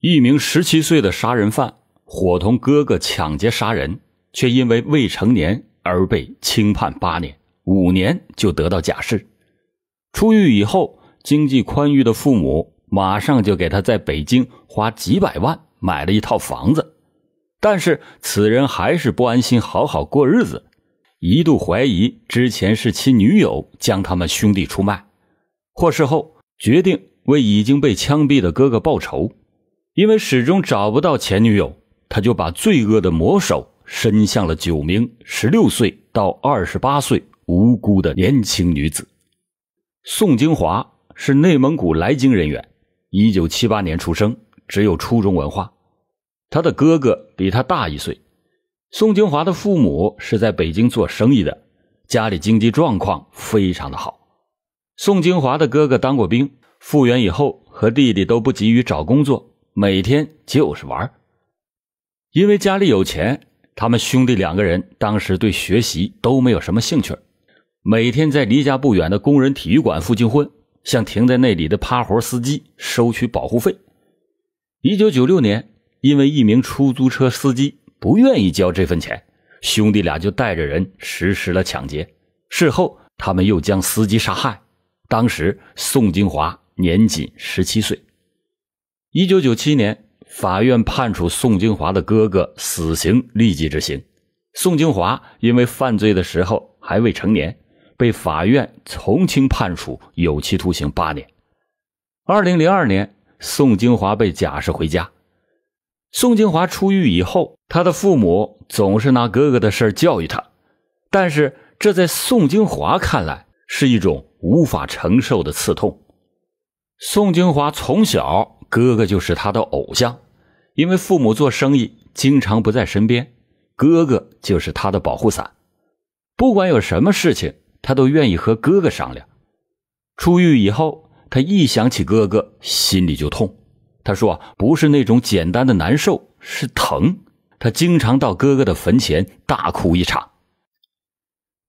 一名十七岁的杀人犯，伙同哥哥抢劫杀人，却因为未成年而被轻判八年，五年就得到假释。出狱以后，经济宽裕的父母马上就给他在北京花几百万买了一套房子。但是此人还是不安心好好过日子，一度怀疑之前是其女友将他们兄弟出卖，获释后决定为已经被枪毙的哥哥报仇。因为始终找不到前女友，他就把罪恶的魔手伸向了九名十六岁到二十八岁无辜的年轻女子。宋京华是内蒙古来京人员，一九七八年出生，只有初中文化。他的哥哥比他大一岁。宋京华的父母是在北京做生意的，家里经济状况非常的好。宋京华的哥哥当过兵，复员以后和弟弟都不急于找工作。每天就是玩因为家里有钱，他们兄弟两个人当时对学习都没有什么兴趣，每天在离家不远的工人体育馆附近混，向停在那里的趴活司机收取保护费。一九九六年，因为一名出租车司机不愿意交这份钱，兄弟俩就带着人实施了抢劫，事后他们又将司机杀害。当时宋金华年仅十七岁。一九九七年，法院判处宋金华的哥哥死刑，立即执行。宋金华因为犯罪的时候还未成年，被法院从轻判处有期徒刑八年。二零零二年，宋金华被假释回家。宋金华出狱以后，他的父母总是拿哥哥的事教育他，但是这在宋金华看来是一种无法承受的刺痛。宋金华从小。哥哥就是他的偶像，因为父母做生意经常不在身边，哥哥就是他的保护伞。不管有什么事情，他都愿意和哥哥商量。出狱以后，他一想起哥哥，心里就痛。他说：“不是那种简单的难受，是疼。”他经常到哥哥的坟前大哭一场。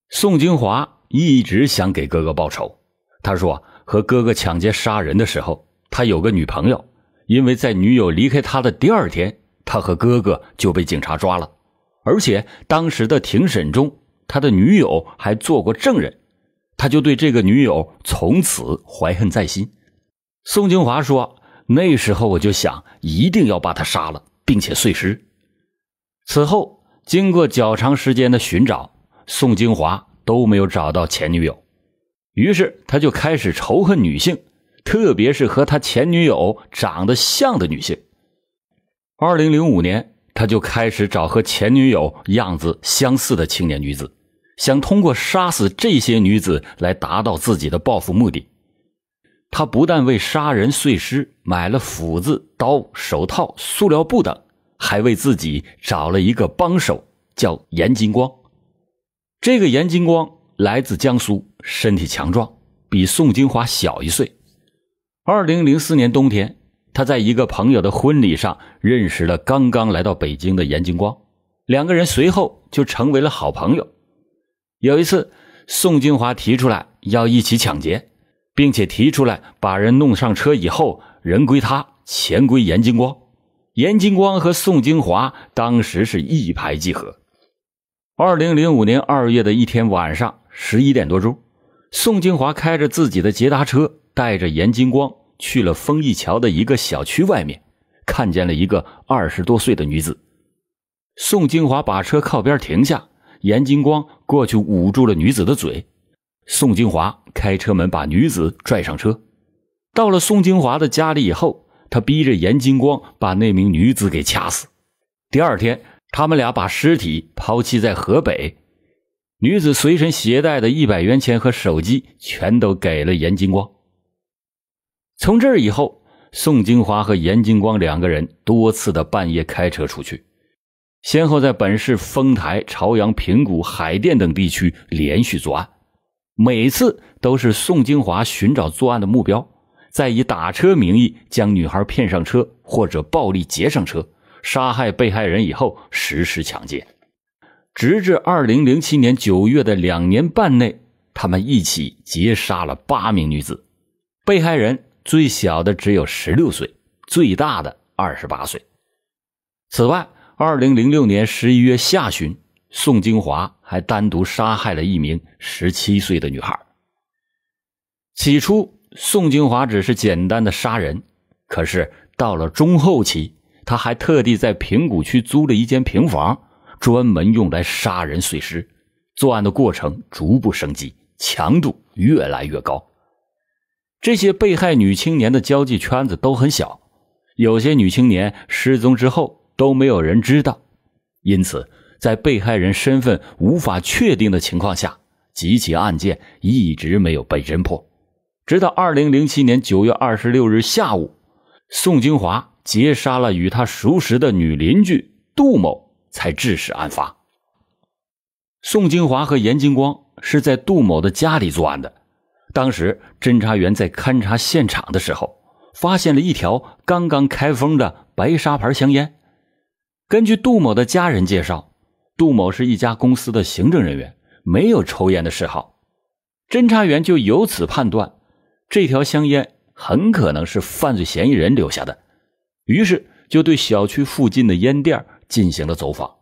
宋金华一直想给哥哥报仇。他说：“和哥哥抢劫杀人的时候，他有个女朋友。”因为在女友离开他的第二天，他和哥哥就被警察抓了，而且当时的庭审中，他的女友还做过证人，他就对这个女友从此怀恨在心。宋金华说：“那时候我就想，一定要把她杀了，并且碎尸。”此后，经过较长时间的寻找，宋金华都没有找到前女友，于是他就开始仇恨女性。特别是和他前女友长得像的女性。二零零五年，他就开始找和前女友样子相似的青年女子，想通过杀死这些女子来达到自己的报复目的。他不但为杀人碎尸买了斧子、刀、手套、塑料布等，还为自己找了一个帮手，叫严金光。这个严金光来自江苏，身体强壮，比宋金华小一岁。二零零四年冬天，他在一个朋友的婚礼上认识了刚刚来到北京的严金光，两个人随后就成为了好朋友。有一次，宋金华提出来要一起抢劫，并且提出来把人弄上车以后，人归他，钱归严金光。严金光和宋金华当时是一拍即合。二零零五年二月的一天晚上十一点多钟，宋金华开着自己的捷达车，带着严金光。去了丰益桥的一个小区外面，看见了一个二十多岁的女子。宋金华把车靠边停下，严金光过去捂住了女子的嘴。宋金华开车门把女子拽上车。到了宋金华的家里以后，他逼着严金光把那名女子给掐死。第二天，他们俩把尸体抛弃在河北。女子随身携带的一百元钱和手机全都给了严金光。从这以后，宋金华和严金光两个人多次的半夜开车出去，先后在本市丰台、朝阳、平谷、海淀等地区连续作案。每次都是宋金华寻找作案的目标，再以打车名义将女孩骗上车，或者暴力劫上车，杀害被害人以后实施抢劫。直至二零零七年九月的两年半内，他们一起劫杀了八名女子，被害人。最小的只有十六岁，最大的二十八岁。此外，二零零六年十一月下旬，宋金华还单独杀害了一名十七岁的女孩。起初，宋金华只是简单的杀人，可是到了中后期，他还特地在平谷区租了一间平房，专门用来杀人碎尸。作案的过程逐步升级，强度越来越高。这些被害女青年的交际圈子都很小，有些女青年失踪之后都没有人知道，因此，在被害人身份无法确定的情况下，几起案件一直没有被侦破。直到二零零七年九月二十六日下午，宋金华劫杀了与他熟识的女邻居杜某，才致使案发。宋金华和严金光是在杜某的家里作案的。当时侦查员在勘察现场的时候，发现了一条刚刚开封的白沙牌香烟。根据杜某的家人介绍，杜某是一家公司的行政人员，没有抽烟的嗜好。侦查员就由此判断，这条香烟很可能是犯罪嫌疑人留下的，于是就对小区附近的烟店进行了走访。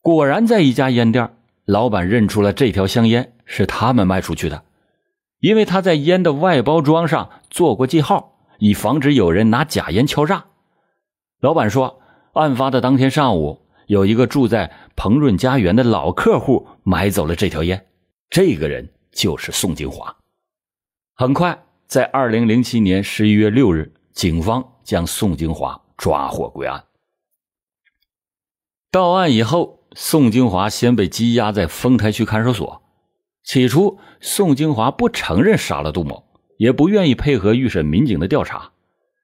果然，在一家烟店，老板认出了这条香烟是他们卖出去的。因为他在烟的外包装上做过记号，以防止有人拿假烟敲诈。老板说，案发的当天上午，有一个住在鹏润家园的老客户买走了这条烟，这个人就是宋金华。很快，在二零零七年十一月六日，警方将宋金华抓获归案。到案以后，宋金华先被羁押在丰台区看守所。起初，宋金华不承认杀了杜某，也不愿意配合预审民警的调查，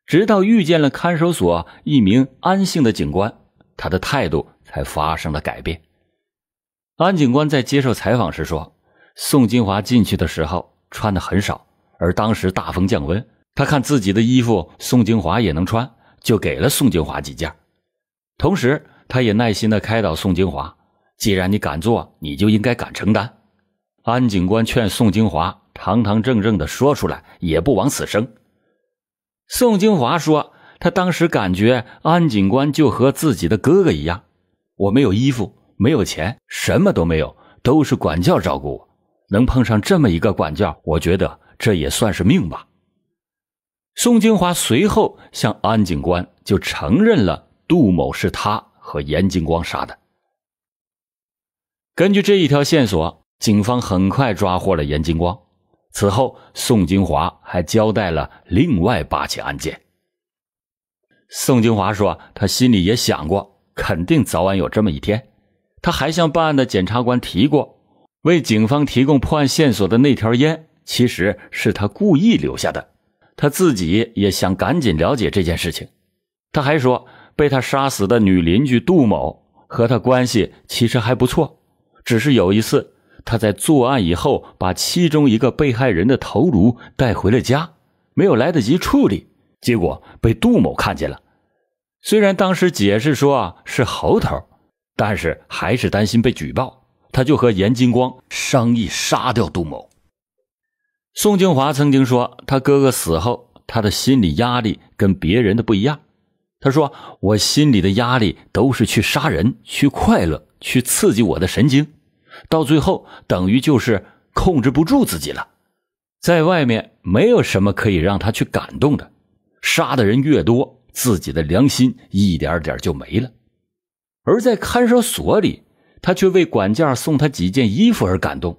直到遇见了看守所一名安姓的警官，他的态度才发生了改变。安警官在接受采访时说：“宋金华进去的时候穿的很少，而当时大风降温，他看自己的衣服宋金华也能穿，就给了宋金华几件。同时，他也耐心的开导宋金华：既然你敢做，你就应该敢承担。”安警官劝宋金华堂堂正正的说出来，也不枉此生。宋金华说：“他当时感觉安警官就和自己的哥哥一样，我没有衣服，没有钱，什么都没有，都是管教照顾我。能碰上这么一个管教，我觉得这也算是命吧。”宋金华随后向安警官就承认了杜某是他和严金光杀的。根据这一条线索。警方很快抓获了严金光。此后，宋金华还交代了另外八起案件。宋金华说：“他心里也想过，肯定早晚有这么一天。”他还向办案的检察官提过，为警方提供破案线索的那条烟，其实是他故意留下的。他自己也想赶紧了解这件事情。他还说，被他杀死的女邻居杜某和他关系其实还不错，只是有一次。他在作案以后，把其中一个被害人的头颅带回了家，没有来得及处理，结果被杜某看见了。虽然当时解释说啊是猴头，但是还是担心被举报，他就和严金光商议杀掉杜某。宋金华曾经说，他哥哥死后，他的心理压力跟别人的不一样。他说：“我心里的压力都是去杀人，去快乐，去刺激我的神经。”到最后，等于就是控制不住自己了。在外面没有什么可以让他去感动的，杀的人越多，自己的良心一点点就没了。而在看守所里，他却为管家送他几件衣服而感动。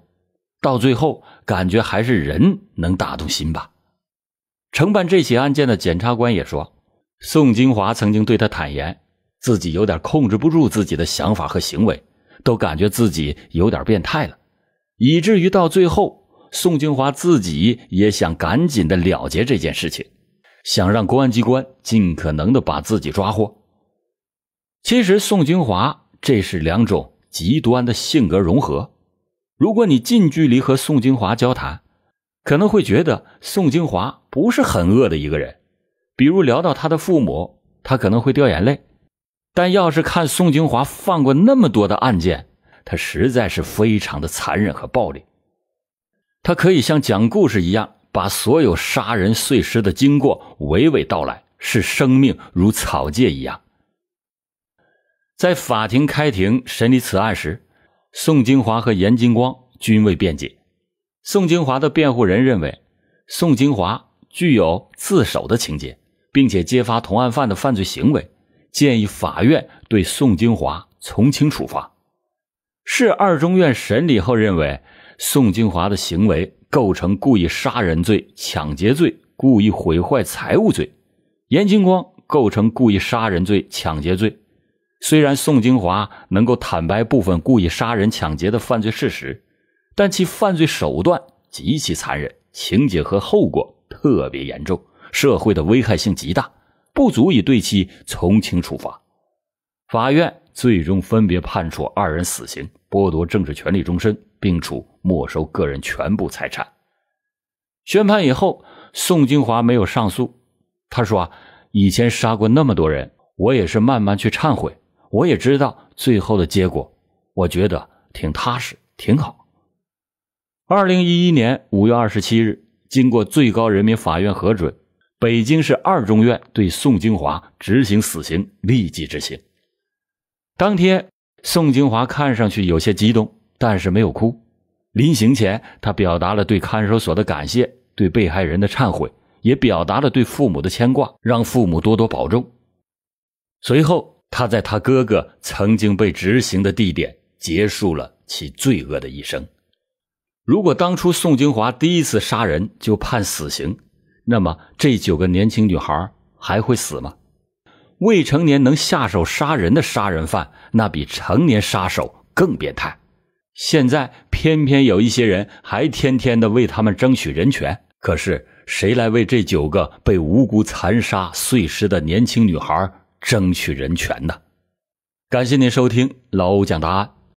到最后，感觉还是人能打动心吧。承办这起案件的检察官也说，宋金华曾经对他坦言，自己有点控制不住自己的想法和行为。都感觉自己有点变态了，以至于到最后，宋金华自己也想赶紧的了结这件事情，想让公安机关尽可能的把自己抓获。其实，宋金华这是两种极端的性格融合。如果你近距离和宋金华交谈，可能会觉得宋金华不是很恶的一个人。比如聊到他的父母，他可能会掉眼泪。但要是看宋金华犯过那么多的案件，他实在是非常的残忍和暴力。他可以像讲故事一样，把所有杀人碎尸的经过娓娓道来，视生命如草芥一样。在法庭开庭审理此案时，宋金华和严金光均未辩解。宋金华的辩护人认为，宋金华具有自首的情节，并且揭发同案犯的犯罪行为。建议法院对宋金华从轻处罚。市二中院审理后认为，宋金华的行为构成故意杀人罪、抢劫罪、故意毁坏财物罪；严金光构成故意杀人罪、抢劫罪。虽然宋金华能够坦白部分故意杀人、抢劫的犯罪事实，但其犯罪手段极其残忍，情节和后果特别严重，社会的危害性极大。不足以对其从轻处罚，法院最终分别判处二人死刑，剥夺政治权利终身，并处没收个人全部财产。宣判以后，宋金华没有上诉。他说：“啊，以前杀过那么多人，我也是慢慢去忏悔，我也知道最后的结果，我觉得挺踏实，挺好。”二零一一年五月二十七日，经过最高人民法院核准。北京市二中院对宋京华执行死刑，立即执行。当天，宋京华看上去有些激动，但是没有哭。临行前，他表达了对看守所的感谢，对被害人的忏悔，也表达了对父母的牵挂，让父母多多保重。随后，他在他哥哥曾经被执行的地点结束了其罪恶的一生。如果当初宋京华第一次杀人就判死刑。那么这九个年轻女孩还会死吗？未成年能下手杀人的杀人犯，那比成年杀手更变态。现在偏偏有一些人还天天的为他们争取人权，可是谁来为这九个被无辜残杀碎尸的年轻女孩争取人权呢？感谢您收听老欧讲答案。